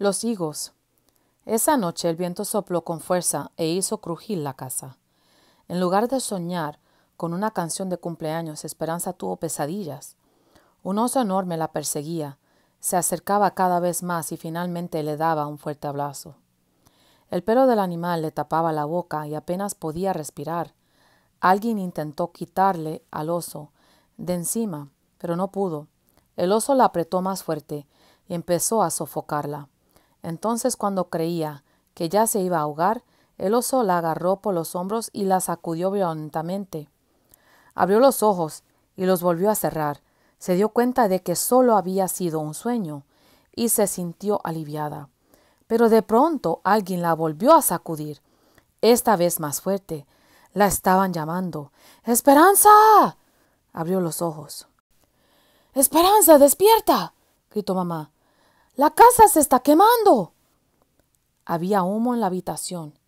Los higos. Esa noche el viento sopló con fuerza e hizo crujir la casa. En lugar de soñar con una canción de cumpleaños, Esperanza tuvo pesadillas. Un oso enorme la perseguía, se acercaba cada vez más y finalmente le daba un fuerte abrazo. El pelo del animal le tapaba la boca y apenas podía respirar. Alguien intentó quitarle al oso de encima, pero no pudo. El oso la apretó más fuerte y empezó a sofocarla. Entonces cuando creía que ya se iba a ahogar, el oso la agarró por los hombros y la sacudió violentamente. Abrió los ojos y los volvió a cerrar. Se dio cuenta de que solo había sido un sueño y se sintió aliviada. Pero de pronto alguien la volvió a sacudir, esta vez más fuerte. La estaban llamando. ¡Esperanza! Abrió los ojos. ¡Esperanza, despierta! gritó mamá. La casa se está quemando. Había humo en la habitación.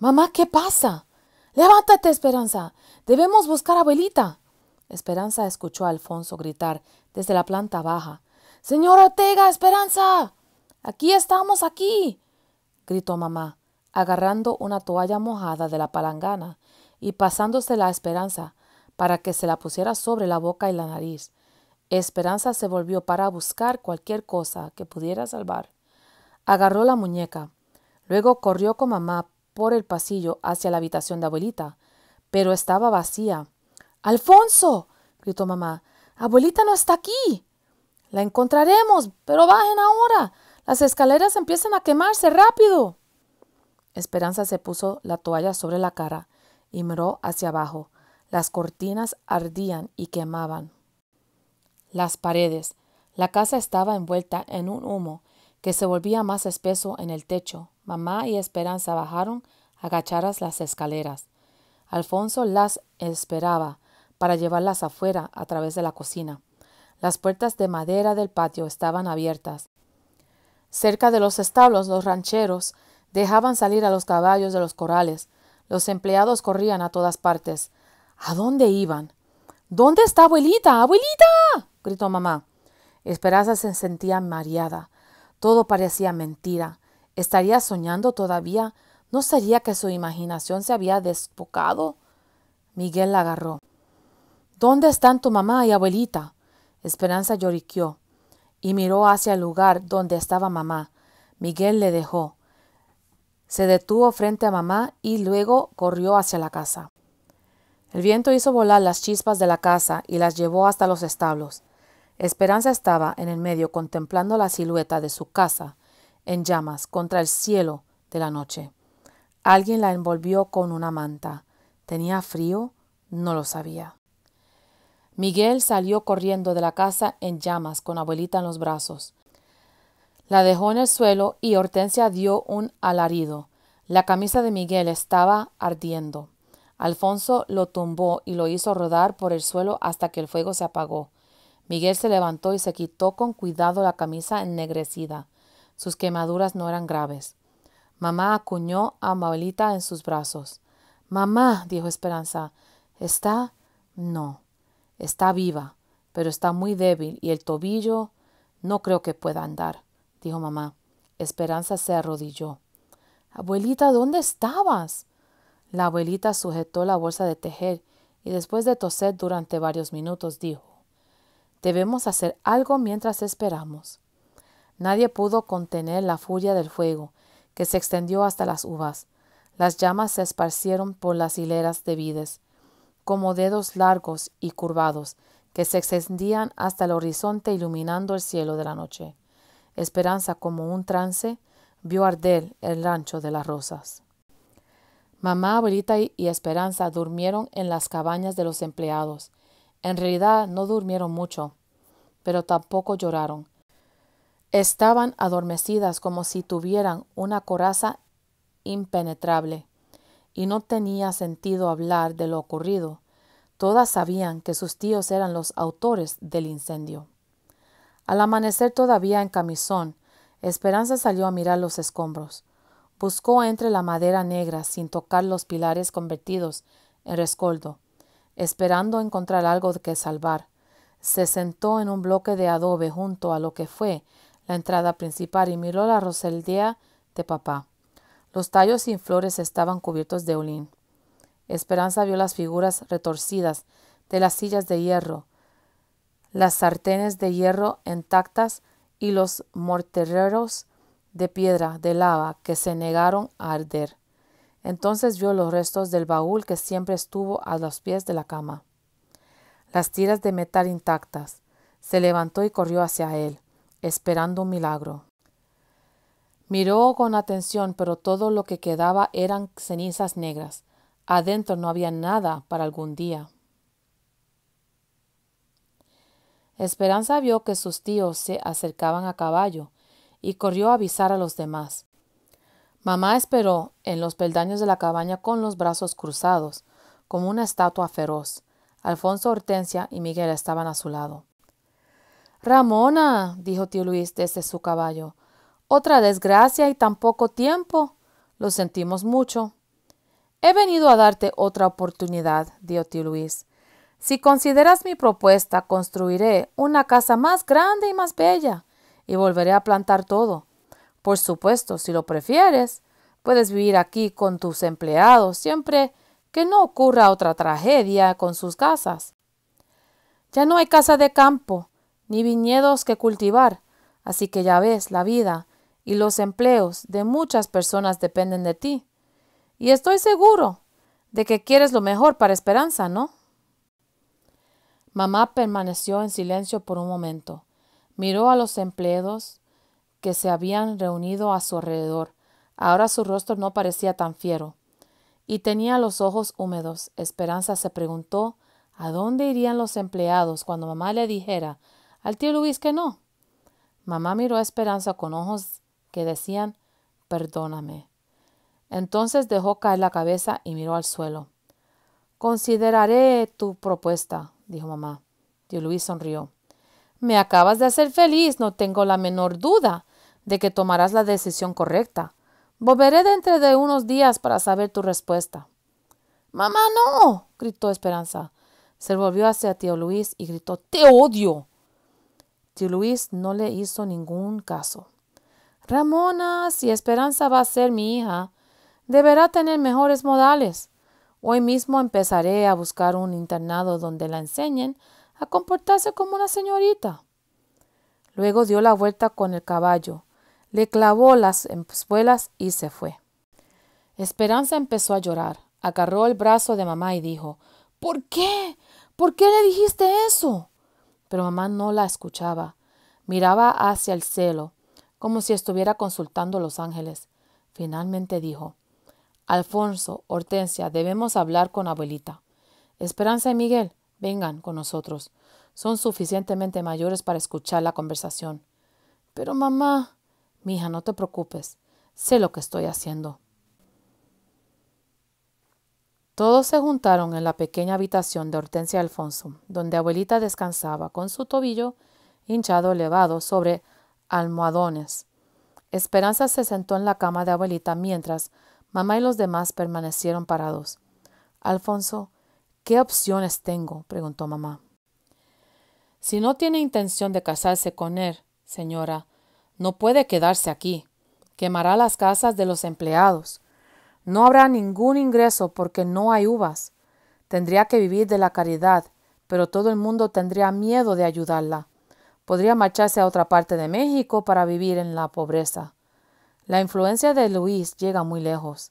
Mamá, ¿qué pasa? Levántate, Esperanza. Debemos buscar a abuelita. Esperanza escuchó a Alfonso gritar desde la planta baja. Señor Ortega, Esperanza. Aquí estamos, aquí. gritó mamá, agarrando una toalla mojada de la palangana y pasándosela a Esperanza para que se la pusiera sobre la boca y la nariz. Esperanza se volvió para buscar cualquier cosa que pudiera salvar. Agarró la muñeca. Luego corrió con mamá por el pasillo hacia la habitación de abuelita, pero estaba vacía. ¡Alfonso! gritó mamá. ¡Abuelita no está aquí! La encontraremos, pero bajen ahora. Las escaleras empiezan a quemarse rápido. Esperanza se puso la toalla sobre la cara y miró hacia abajo. Las cortinas ardían y quemaban las paredes. La casa estaba envuelta en un humo que se volvía más espeso en el techo. Mamá y Esperanza bajaron agachadas las escaleras. Alfonso las esperaba para llevarlas afuera a través de la cocina. Las puertas de madera del patio estaban abiertas. Cerca de los establos los rancheros dejaban salir a los caballos de los corrales. Los empleados corrían a todas partes. ¿A dónde iban? ¿Dónde está abuelita? ¡Abuelita! gritó mamá. Esperanza se sentía mareada. Todo parecía mentira. ¿Estaría soñando todavía? ¿No sería que su imaginación se había despocado. Miguel la agarró. ¿Dónde están tu mamá y abuelita? Esperanza lloriqueó y miró hacia el lugar donde estaba mamá. Miguel le dejó. Se detuvo frente a mamá y luego corrió hacia la casa. El viento hizo volar las chispas de la casa y las llevó hasta los establos. Esperanza estaba en el medio contemplando la silueta de su casa en llamas contra el cielo de la noche. Alguien la envolvió con una manta. ¿Tenía frío? No lo sabía. Miguel salió corriendo de la casa en llamas con abuelita en los brazos. La dejó en el suelo y Hortensia dio un alarido. La camisa de Miguel estaba ardiendo. Alfonso lo tumbó y lo hizo rodar por el suelo hasta que el fuego se apagó. Miguel se levantó y se quitó con cuidado la camisa ennegrecida. Sus quemaduras no eran graves. Mamá acuñó a Abuelita en sus brazos. Mamá, dijo Esperanza, ¿está? No, está viva, pero está muy débil y el tobillo no creo que pueda andar, dijo mamá. Esperanza se arrodilló. Abuelita, ¿dónde estabas? La abuelita sujetó la bolsa de tejer y después de toser durante varios minutos dijo Debemos hacer algo mientras esperamos. Nadie pudo contener la furia del fuego, que se extendió hasta las uvas. Las llamas se esparcieron por las hileras de vides, como dedos largos y curvados, que se extendían hasta el horizonte iluminando el cielo de la noche. Esperanza, como un trance, vio arder el rancho de las rosas. Mamá, abuelita y Esperanza durmieron en las cabañas de los empleados. En realidad no durmieron mucho, pero tampoco lloraron. Estaban adormecidas como si tuvieran una coraza impenetrable, y no tenía sentido hablar de lo ocurrido. Todas sabían que sus tíos eran los autores del incendio. Al amanecer todavía en camisón, Esperanza salió a mirar los escombros. Buscó entre la madera negra sin tocar los pilares convertidos en rescoldo esperando encontrar algo que salvar. Se sentó en un bloque de adobe junto a lo que fue la entrada principal y miró la roseldea de papá. Los tallos sin flores estaban cubiertos de olín. Esperanza vio las figuras retorcidas de las sillas de hierro, las sartenes de hierro intactas y los mortereros de piedra de lava que se negaron a arder. Entonces vio los restos del baúl que siempre estuvo a los pies de la cama. Las tiras de metal intactas. Se levantó y corrió hacia él, esperando un milagro. Miró con atención, pero todo lo que quedaba eran cenizas negras. Adentro no había nada para algún día. Esperanza vio que sus tíos se acercaban a caballo y corrió a avisar a los demás. Mamá esperó en los peldaños de la cabaña con los brazos cruzados, como una estatua feroz. Alfonso Hortensia y Miguel estaban a su lado. Ramona, dijo tío Luis desde su caballo, otra desgracia y tan poco tiempo. Lo sentimos mucho. He venido a darte otra oportunidad, dijo tío Luis. Si consideras mi propuesta, construiré una casa más grande y más bella, y volveré a plantar todo. Por supuesto, si lo prefieres, puedes vivir aquí con tus empleados siempre que no ocurra otra tragedia con sus casas. Ya no hay casa de campo, ni viñedos que cultivar, así que ya ves, la vida y los empleos de muchas personas dependen de ti. Y estoy seguro de que quieres lo mejor para Esperanza, ¿no? Mamá permaneció en silencio por un momento. Miró a los empleados que se habían reunido a su alrededor. Ahora su rostro no parecía tan fiero. Y tenía los ojos húmedos. Esperanza se preguntó a dónde irían los empleados cuando mamá le dijera al tío Luis que no. Mamá miró a Esperanza con ojos que decían perdóname. Entonces dejó caer la cabeza y miró al suelo. Consideraré tu propuesta, dijo mamá. Tío Luis sonrió. Me acabas de hacer feliz, no tengo la menor duda de que tomarás la decisión correcta. Volveré dentro de unos días para saber tu respuesta. Mamá, no, gritó Esperanza. Se volvió hacia tío Luis y gritó, Te odio. Tío Luis no le hizo ningún caso. Ramona, si Esperanza va a ser mi hija, deberá tener mejores modales. Hoy mismo empezaré a buscar un internado donde la enseñen a comportarse como una señorita. Luego dio la vuelta con el caballo le clavó las espuelas y se fue. Esperanza empezó a llorar, agarró el brazo de mamá y dijo, ¿Por qué? ¿Por qué le dijiste eso? Pero mamá no la escuchaba. Miraba hacia el cielo, como si estuviera consultando a los ángeles. Finalmente dijo, Alfonso, Hortensia, debemos hablar con abuelita. Esperanza y Miguel, vengan con nosotros. Son suficientemente mayores para escuchar la conversación. Pero mamá, Mija, no te preocupes, sé lo que estoy haciendo. Todos se juntaron en la pequeña habitación de Hortensia Alfonso, donde abuelita descansaba con su tobillo hinchado elevado sobre almohadones. Esperanza se sentó en la cama de abuelita mientras mamá y los demás permanecieron parados. Alfonso, ¿qué opciones tengo? preguntó mamá. Si no tiene intención de casarse con él, señora, no puede quedarse aquí. Quemará las casas de los empleados. No habrá ningún ingreso porque no hay uvas. Tendría que vivir de la caridad, pero todo el mundo tendría miedo de ayudarla. Podría marcharse a otra parte de México para vivir en la pobreza. La influencia de Luis llega muy lejos.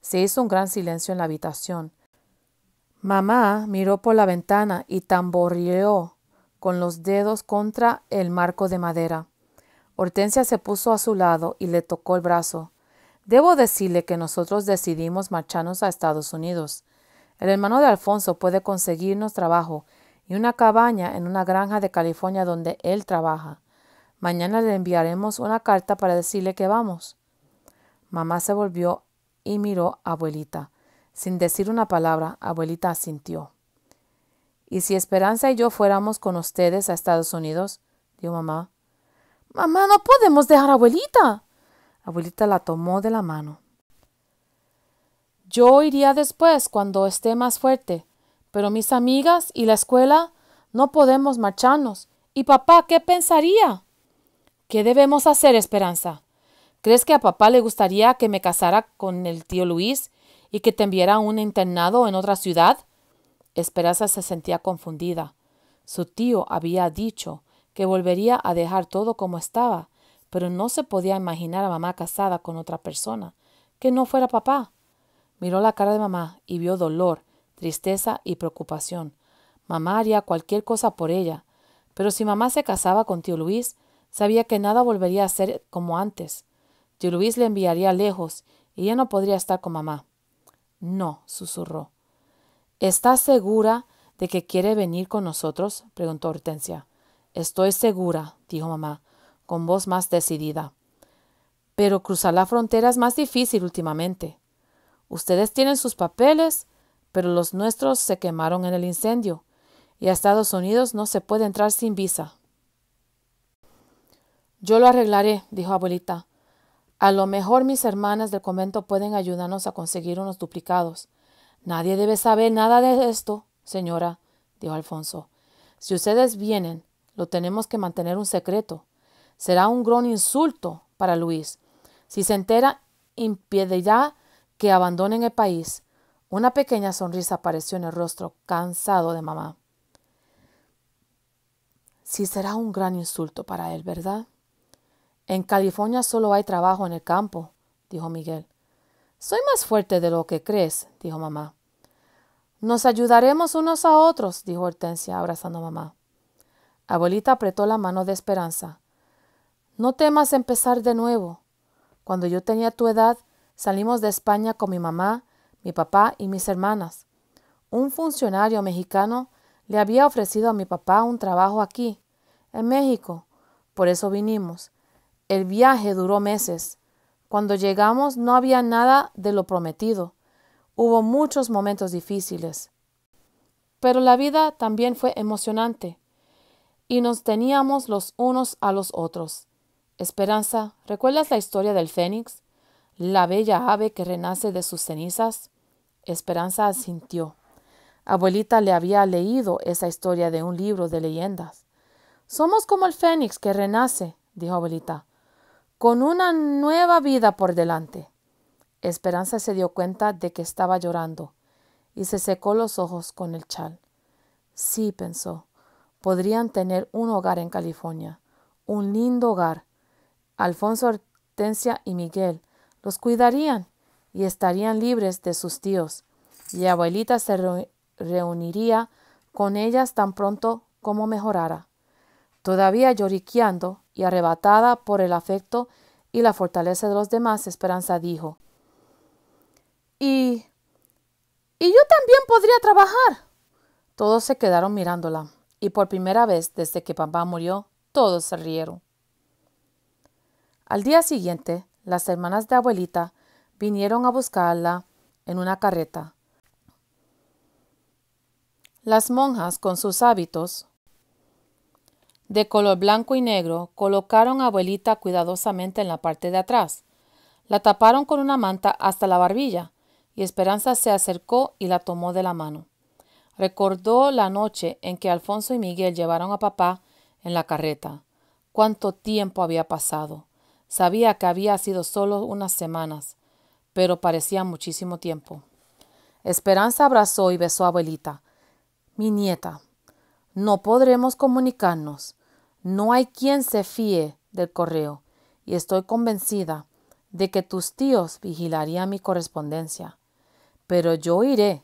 Se hizo un gran silencio en la habitación. Mamá miró por la ventana y tamborileó con los dedos contra el marco de madera. Hortensia se puso a su lado y le tocó el brazo. Debo decirle que nosotros decidimos marcharnos a Estados Unidos. El hermano de Alfonso puede conseguirnos trabajo y una cabaña en una granja de California donde él trabaja. Mañana le enviaremos una carta para decirle que vamos. Mamá se volvió y miró a abuelita. Sin decir una palabra, abuelita asintió. ¿Y si Esperanza y yo fuéramos con ustedes a Estados Unidos? dijo mamá. Mamá, no podemos dejar a abuelita. Abuelita la tomó de la mano. Yo iría después cuando esté más fuerte, pero mis amigas y la escuela no podemos marcharnos. ¿Y papá qué pensaría? ¿Qué debemos hacer, Esperanza? ¿Crees que a papá le gustaría que me casara con el tío Luis y que te enviara a un internado en otra ciudad? Esperanza se sentía confundida. Su tío había dicho que volvería a dejar todo como estaba, pero no se podía imaginar a mamá casada con otra persona, que no fuera papá. Miró la cara de mamá y vio dolor, tristeza y preocupación. Mamá haría cualquier cosa por ella, pero si mamá se casaba con tío Luis, sabía que nada volvería a ser como antes. Tío Luis le enviaría lejos y ella no podría estar con mamá. No, susurró. ¿Estás segura de que quiere venir con nosotros? preguntó Hortensia. Estoy segura, dijo mamá, con voz más decidida. Pero cruzar la frontera es más difícil últimamente. Ustedes tienen sus papeles, pero los nuestros se quemaron en el incendio, y a Estados Unidos no se puede entrar sin visa. Yo lo arreglaré, dijo abuelita. A lo mejor mis hermanas del convento pueden ayudarnos a conseguir unos duplicados. Nadie debe saber nada de esto, señora, dijo Alfonso. Si ustedes vienen, lo tenemos que mantener un secreto. Será un gran insulto para Luis. Si se entera, impedirá que abandonen el país. Una pequeña sonrisa apareció en el rostro cansado de mamá. Sí será un gran insulto para él, ¿verdad? En California solo hay trabajo en el campo, dijo Miguel. Soy más fuerte de lo que crees, dijo mamá. Nos ayudaremos unos a otros, dijo Hortensia, abrazando a mamá. Abuelita apretó la mano de Esperanza. No temas empezar de nuevo. Cuando yo tenía tu edad, salimos de España con mi mamá, mi papá y mis hermanas. Un funcionario mexicano le había ofrecido a mi papá un trabajo aquí, en México. Por eso vinimos. El viaje duró meses. Cuando llegamos no había nada de lo prometido. Hubo muchos momentos difíciles. Pero la vida también fue emocionante y nos teníamos los unos a los otros. Esperanza, ¿recuerdas la historia del Fénix? La bella ave que renace de sus cenizas. Esperanza asintió. Abuelita le había leído esa historia de un libro de leyendas. Somos como el Fénix que renace, dijo abuelita, con una nueva vida por delante. Esperanza se dio cuenta de que estaba llorando y se secó los ojos con el chal. Sí, pensó, podrían tener un hogar en California, un lindo hogar. Alfonso, Hortensia y Miguel los cuidarían y estarían libres de sus tíos, y abuelita se reuniría con ellas tan pronto como mejorara. Todavía lloriqueando y arrebatada por el afecto y la fortaleza de los demás, Esperanza dijo, Y... Y yo también podría trabajar. Todos se quedaron mirándola y por primera vez desde que papá murió, todos se rieron. Al día siguiente, las hermanas de abuelita vinieron a buscarla en una carreta. Las monjas, con sus hábitos de color blanco y negro, colocaron a abuelita cuidadosamente en la parte de atrás. La taparon con una manta hasta la barbilla, y Esperanza se acercó y la tomó de la mano. Recordó la noche en que Alfonso y Miguel llevaron a papá en la carreta. Cuánto tiempo había pasado. Sabía que había sido solo unas semanas, pero parecía muchísimo tiempo. Esperanza abrazó y besó a abuelita. Mi nieta, no podremos comunicarnos. No hay quien se fíe del correo, y estoy convencida de que tus tíos vigilarían mi correspondencia. Pero yo iré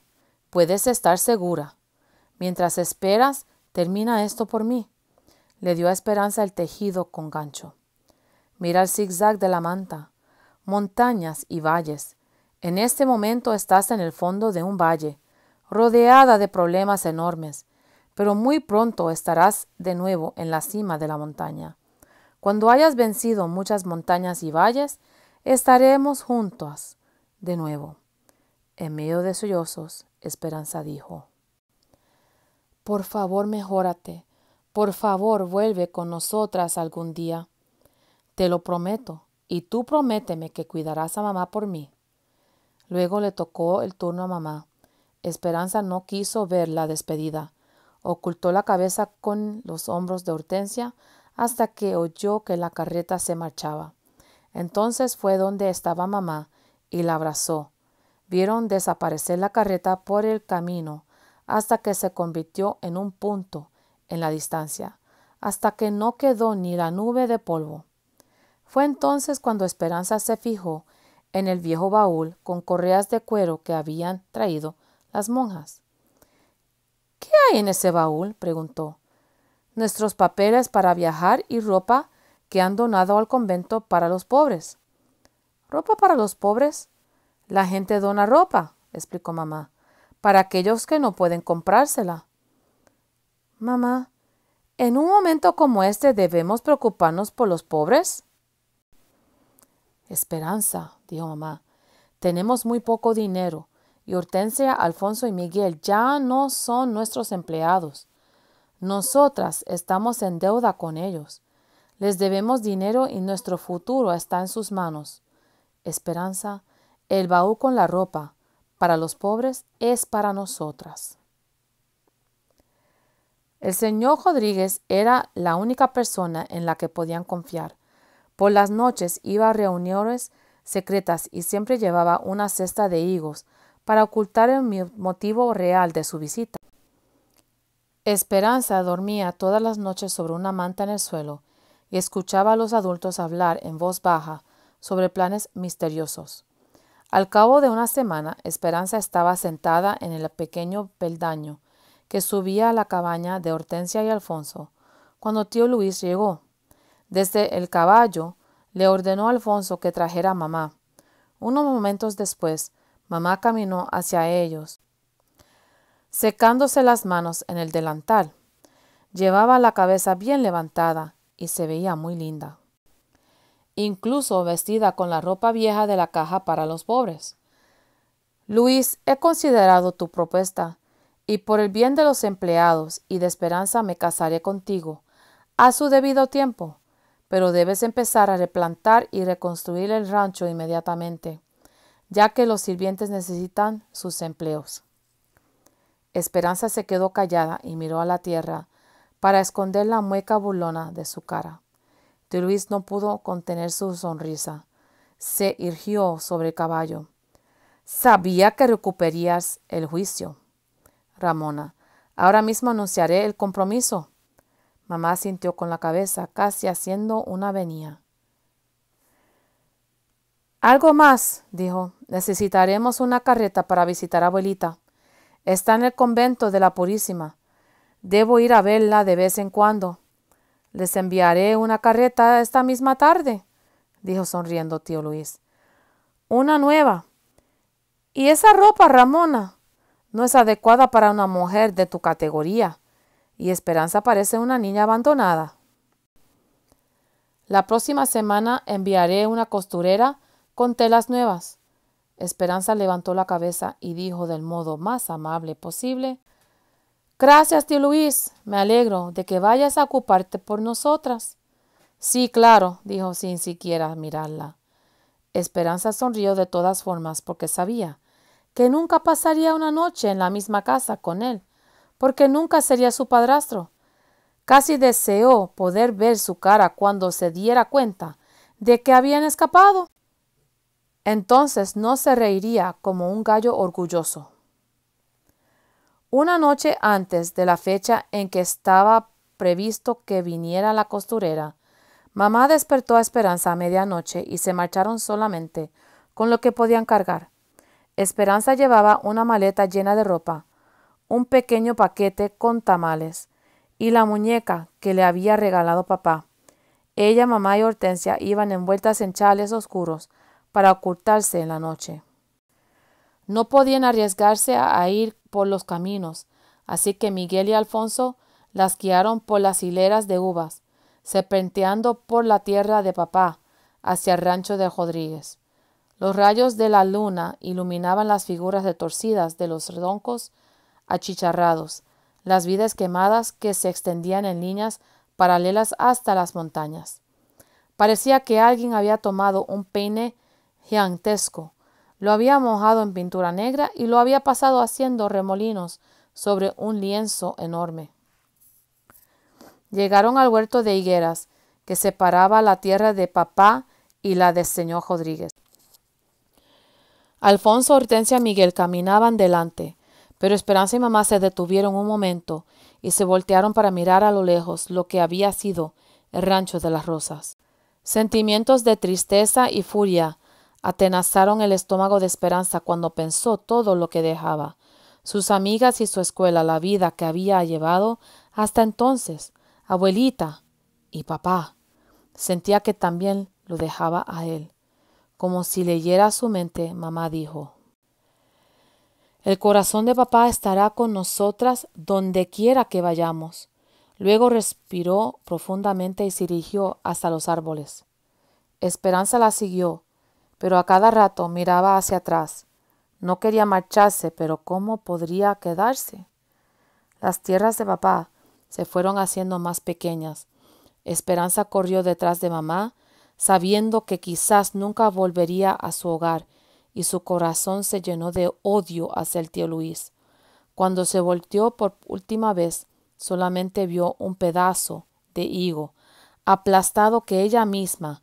Puedes estar segura. Mientras esperas, termina esto por mí. Le dio Esperanza el tejido con gancho. Mira el zigzag de la manta, montañas y valles. En este momento estás en el fondo de un valle, rodeada de problemas enormes, pero muy pronto estarás de nuevo en la cima de la montaña. Cuando hayas vencido muchas montañas y valles, estaremos juntas de nuevo. En medio de sollozos, Esperanza dijo. Por favor, mejórate. Por favor, vuelve con nosotras algún día. Te lo prometo, y tú prométeme que cuidarás a mamá por mí. Luego le tocó el turno a mamá. Esperanza no quiso ver la despedida. Ocultó la cabeza con los hombros de Hortensia hasta que oyó que la carreta se marchaba. Entonces fue donde estaba mamá y la abrazó, vieron desaparecer la carreta por el camino hasta que se convirtió en un punto en la distancia, hasta que no quedó ni la nube de polvo. Fue entonces cuando Esperanza se fijó en el viejo baúl con correas de cuero que habían traído las monjas. ¿Qué hay en ese baúl? preguntó. Nuestros papeles para viajar y ropa que han donado al convento para los pobres. ¿Ropa para los pobres? La gente dona ropa, explicó mamá, para aquellos que no pueden comprársela. Mamá, ¿en un momento como este debemos preocuparnos por los pobres? Esperanza, dijo mamá, tenemos muy poco dinero y Hortensia, Alfonso y Miguel ya no son nuestros empleados. Nosotras estamos en deuda con ellos. Les debemos dinero y nuestro futuro está en sus manos. Esperanza, el baú con la ropa para los pobres es para nosotras. El señor Rodríguez era la única persona en la que podían confiar. Por las noches iba a reuniones secretas y siempre llevaba una cesta de higos para ocultar el motivo real de su visita. Esperanza dormía todas las noches sobre una manta en el suelo y escuchaba a los adultos hablar en voz baja sobre planes misteriosos. Al cabo de una semana, Esperanza estaba sentada en el pequeño peldaño que subía a la cabaña de Hortensia y Alfonso, cuando tío Luis llegó. Desde el caballo, le ordenó a Alfonso que trajera a mamá. Unos momentos después, mamá caminó hacia ellos, secándose las manos en el delantal. Llevaba la cabeza bien levantada y se veía muy linda incluso vestida con la ropa vieja de la caja para los pobres. Luis, he considerado tu propuesta, y por el bien de los empleados y de esperanza me casaré contigo, a su debido tiempo, pero debes empezar a replantar y reconstruir el rancho inmediatamente, ya que los sirvientes necesitan sus empleos. Esperanza se quedó callada y miró a la tierra para esconder la mueca burlona de su cara. Luis no pudo contener su sonrisa. Se irgió sobre el caballo. Sabía que recuperarías el juicio. Ramona, ahora mismo anunciaré el compromiso. Mamá sintió con la cabeza, casi haciendo una venía. Algo más, dijo. Necesitaremos una carreta para visitar a abuelita. Está en el convento de la Purísima. Debo ir a verla de vez en cuando. Les enviaré una carreta esta misma tarde, dijo sonriendo tío Luis. Una nueva. Y esa ropa, Ramona, no es adecuada para una mujer de tu categoría, y Esperanza parece una niña abandonada. La próxima semana enviaré una costurera con telas nuevas. Esperanza levantó la cabeza y dijo del modo más amable posible Gracias, tío Luis. Me alegro de que vayas a ocuparte por nosotras. Sí, claro, dijo sin siquiera mirarla. Esperanza sonrió de todas formas porque sabía que nunca pasaría una noche en la misma casa con él, porque nunca sería su padrastro. Casi deseó poder ver su cara cuando se diera cuenta de que habían escapado. Entonces no se reiría como un gallo orgulloso. Una noche antes de la fecha en que estaba previsto que viniera la costurera, mamá despertó a Esperanza a medianoche y se marcharon solamente con lo que podían cargar. Esperanza llevaba una maleta llena de ropa, un pequeño paquete con tamales y la muñeca que le había regalado papá. Ella, mamá y Hortensia iban envueltas en chales oscuros para ocultarse en la noche. No podían arriesgarse a ir por los caminos, así que Miguel y Alfonso las guiaron por las hileras de uvas, serpenteando por la tierra de papá hacia el rancho de Rodríguez. Los rayos de la luna iluminaban las figuras retorcidas de los redoncos achicharrados, las vides quemadas que se extendían en líneas paralelas hasta las montañas. Parecía que alguien había tomado un peine gigantesco lo había mojado en pintura negra y lo había pasado haciendo remolinos sobre un lienzo enorme. Llegaron al huerto de higueras que separaba la tierra de papá y la de señor Rodríguez. Alfonso, Hortensia y Miguel caminaban delante, pero Esperanza y mamá se detuvieron un momento y se voltearon para mirar a lo lejos lo que había sido el rancho de las rosas. Sentimientos de tristeza y furia Atenazaron el estómago de Esperanza cuando pensó todo lo que dejaba, sus amigas y su escuela, la vida que había llevado hasta entonces, abuelita y papá. Sentía que también lo dejaba a él. Como si leyera su mente, mamá dijo. El corazón de papá estará con nosotras donde quiera que vayamos. Luego respiró profundamente y se dirigió hasta los árboles. Esperanza la siguió pero a cada rato miraba hacia atrás. No quería marcharse, pero ¿cómo podría quedarse? Las tierras de papá se fueron haciendo más pequeñas. Esperanza corrió detrás de mamá, sabiendo que quizás nunca volvería a su hogar, y su corazón se llenó de odio hacia el tío Luis. Cuando se volteó por última vez, solamente vio un pedazo de higo, aplastado que ella misma,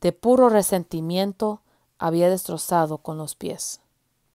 de puro resentimiento, había destrozado con los pies.